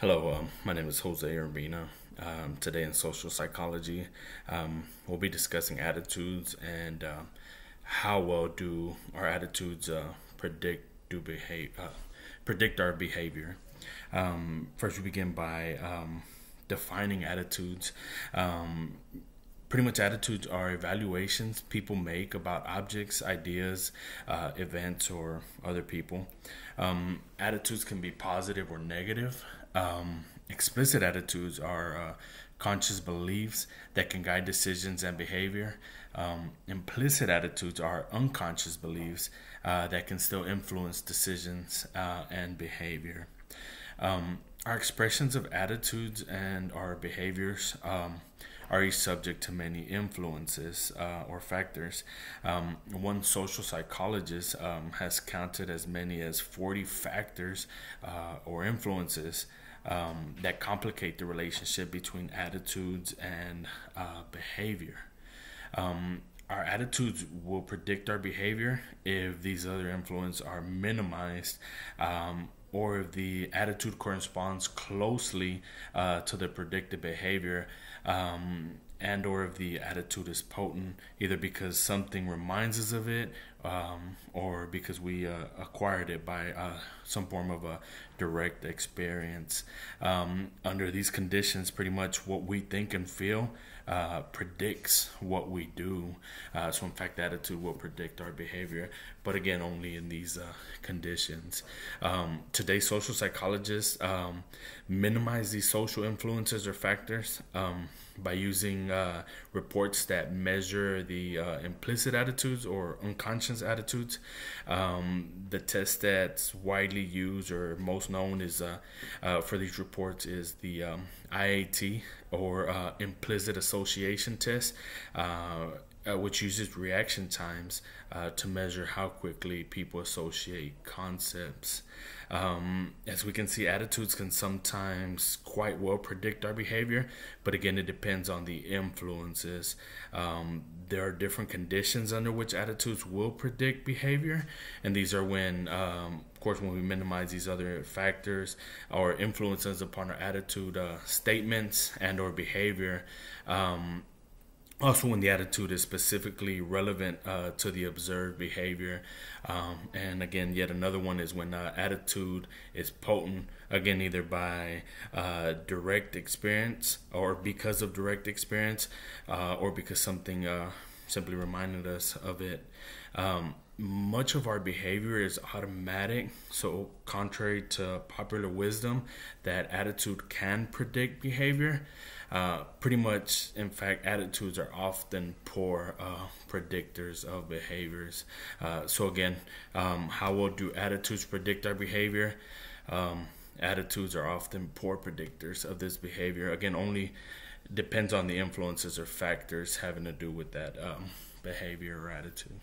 Hello, um, my name is Jose Urbina. Um, today in social psychology, um, we'll be discussing attitudes and uh, how well do our attitudes uh, predict do behave uh, predict our behavior. Um, first, we begin by um, defining attitudes. Pretty much, attitudes are evaluations people make about objects, ideas, uh, events, or other people. attitudes can be positive or negative. Um, explicit attitudes are uh, conscious beliefs that can guide decisions and behavior. Um, implicit attitudes are unconscious beliefs uh, that can still influence decisions uh, and behavior. Um, our expressions of attitudes and our behaviors um, are subject to many influences uh, or factors. Um, one social psychologist um, has counted as many as 40 factors uh, or influences um, that complicate the relationship between attitudes and uh, behavior. Um, our attitudes will predict our behavior if these other influences are minimized um, or if the attitude corresponds closely uh, to the predicted behavior. Um, and or if the attitude is potent either because something reminds us of it um, or because we uh, acquired it by uh, some form of a direct experience um, under these conditions pretty much what we think and feel uh, predicts what we do uh, so in fact attitude will predict our behavior but again only in these uh, conditions um, today social psychologists um, minimize these social influences or factors um, by using uh, reports that measure the uh, implicit attitudes or unconscious attitudes. Um, the test that's widely used or most known is uh, uh for these reports is the um, IAT or uh, implicit association test. Uh, uh, which uses reaction times uh, to measure how quickly people associate concepts. Um, as we can see, attitudes can sometimes quite well predict our behavior, but again, it depends on the influences. Um, there are different conditions under which attitudes will predict behavior, and these are when, um, of course, when we minimize these other factors or influences upon our attitude, uh, statements, and or behavior. Um, also when the attitude is specifically relevant uh, to the observed behavior um, and again yet another one is when uh, attitude is potent again either by uh, direct experience or because of direct experience uh, or because something uh, simply reminded us of it um, much of our behavior is automatic. So, contrary to popular wisdom, that attitude can predict behavior. Uh, pretty much, in fact, attitudes are often poor uh, predictors of behaviors. Uh, so, again, um, how well do attitudes predict our behavior? Um, attitudes are often poor predictors of this behavior. Again, only depends on the influences or factors having to do with that um, behavior or attitude.